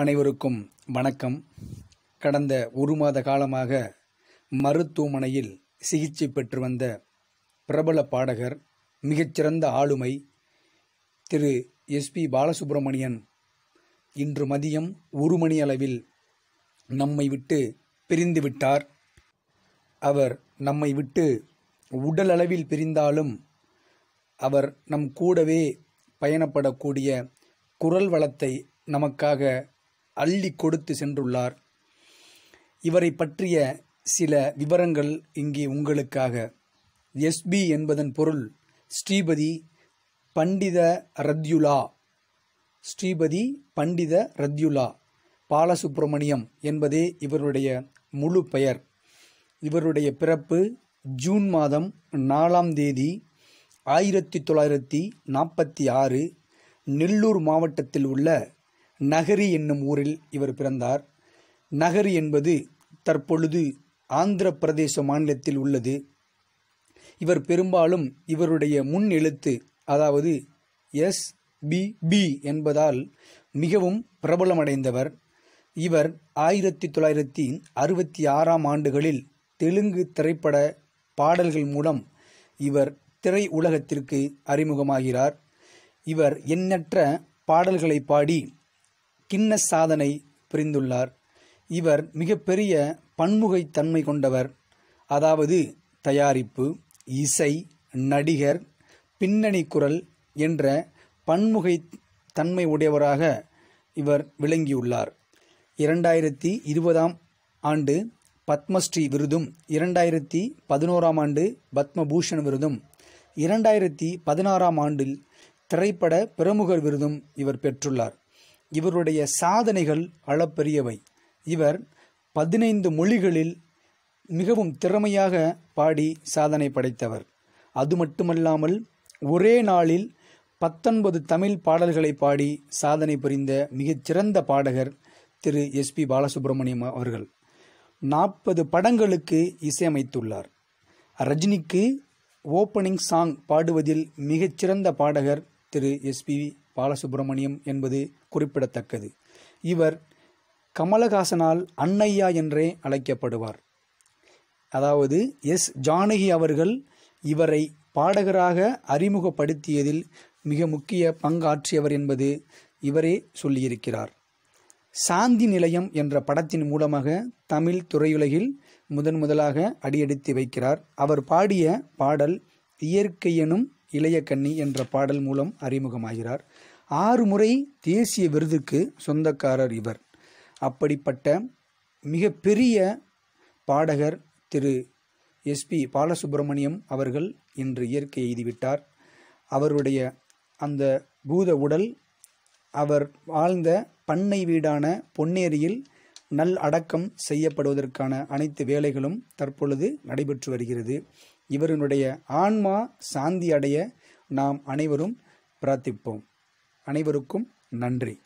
அனைவருக்கும் வணக்கம் கடந்த ஒரு மாத காலமாக மருத்துவமனையில் சிகிச்சை பெற்று வந்த பிரபல பாடகர் மிகச்சிறந்த ஆளுமை திரு எஸ்பி பாலசுப்பிரமணியன் இன்று மதியம் ஒரு மணி அளவில் நம்மை விட்டு பிரிந்து விட்டார் அவர் நம்மை விட்டு உடல் அளவில் பிரிந்தாலும் அவர் நம் கூடவே பயணப்படக்கூடிய குரல் வளத்தை நமக்காக அள்ளி கொடுத்து சென்றுள்ளார் இவரை பற்றிய சில விவரங்கள் இங்கே உங்களுக்காக எஸ்பி என்பதன் பொருள் ஸ்ரீபதி பண்டித ரத்யுலா ஸ்ரீபதி பண்டித ரத்யுலா பாலசுப்பிரமணியம் என்பதே இவருடைய முழு பெயர் இவருடைய பிறப்பு ஜூன் மாதம் நாலாம் தேதி ஆயிரத்தி தொள்ளாயிரத்தி நாற்பத்தி ஆறு நெல்லூர் மாவட்டத்தில் உள்ள நகரி என்னும் ஊரில் இவர் பிறந்தார் நகரி என்பது தற்பொழுது ஆந்திர பிரதேச மாநிலத்தில் உள்ளது இவர் பெரும்பாலும் இவருடைய முன் எழுத்து அதாவது எஸ் பி பி என்பதால் மிகவும் பிரபலமடைந்தவர் இவர் ஆயிரத்தி தொள்ளாயிரத்தி அறுபத்தி ஆறாம் ஆண்டுகளில் தெலுங்கு திரைப்பட பாடல்கள் மூலம் இவர் திரை உலகத்திற்கு அறிமுகமாகிறார் இவர் எண்ணற்ற பாடல்களை பாடி கின்ன சாதனை புரிந்துள்ளார் இவர் மிகப்பெரிய பன்முகைத்தன்மை கொண்டவர் அதாவது தயாரிப்பு இசை நடிகர் பின்னணி குரல் என்ற பன்முகை தன்மை உடையவராக இவர் விளங்கியுள்ளார் இரண்டாயிரத்தி இருபதாம் ஆண்டு பத்மஸ்ரீ விருதும் இரண்டாயிரத்தி பதினோராம் ஆண்டு பத்மபூஷண் விருதும் இரண்டாயிரத்தி பதினாறாம் ஆண்டில் திரைப்பட பிரமுகர் விருதும் இவர் பெற்றுள்ளார் இவருடைய சாதனைகள் அளப்பரியவை இவர் பதினைந்து மொழிகளில் மிகவும் திறமையாக பாடி சாதனை படைத்தவர் அது மட்டுமல்லாமல் ஒரே நாளில் பத்தொன்பது தமிழ் பாடல்களை பாடி சாதனை புரிந்த மிகச்சிறந்த பாடகர் திரு எஸ் பி பாலசுப்ரமணியம் அவர்கள் நாற்பது படங்களுக்கு இசையமைத்துள்ளார் ரஜினிக்கு ஓப்பனிங் சாங் பாடுவதில் மிகச்சிறந்த பாடகர் திரு எஸ்பி பாலசுப்பிரமணியம் என்பது குறிப்பிடத்தக்கது இவர் கமலஹாசனால் அன்னையா என்றே அழைக்கப்படுவார் அதாவது எஸ் ஜானகி அவர்கள் இவரை பாடகராக அறிமுகப்படுத்தியதில் மிக முக்கிய பங்காற்றியவர் என்பது இவரே சொல்லியிருக்கிறார் சாந்தி நிலையம் என்ற படத்தின் மூலமாக தமிழ் துறையுலகில் முதன் முதலாக அடியெடுத்து வைக்கிறார் அவர் பாடிய பாடல் இயற்கையெனும் இளைய கன்னி என்ற பாடல் மூலம் அறிமுகமாகிறார் ஆறு முறை தேசிய விருதுக்கு சொந்தக்காரர் இவர் அப்படிப்பட்ட மிகப்பெரிய பாடகர் திரு எஸ்பி பாலசுப்பிரமணியம் அவர்கள் இன்று இயற்கை எய்திவிட்டார் அவருடைய அந்த பூத உடல் அவர் வாழ்ந்த பண்ணை வீடான பொன்னேரியில் நல் அடக்கம் செய்யப்படுவதற்கான அனைத்து வேலைகளும் தற்பொழுது நடைபெற்று வருகிறது இவருடைய ஆன்மா சாந்தி அடைய நாம் அனைவரும் பிரார்த்திப்போம் அனைவருக்கும் நன்றி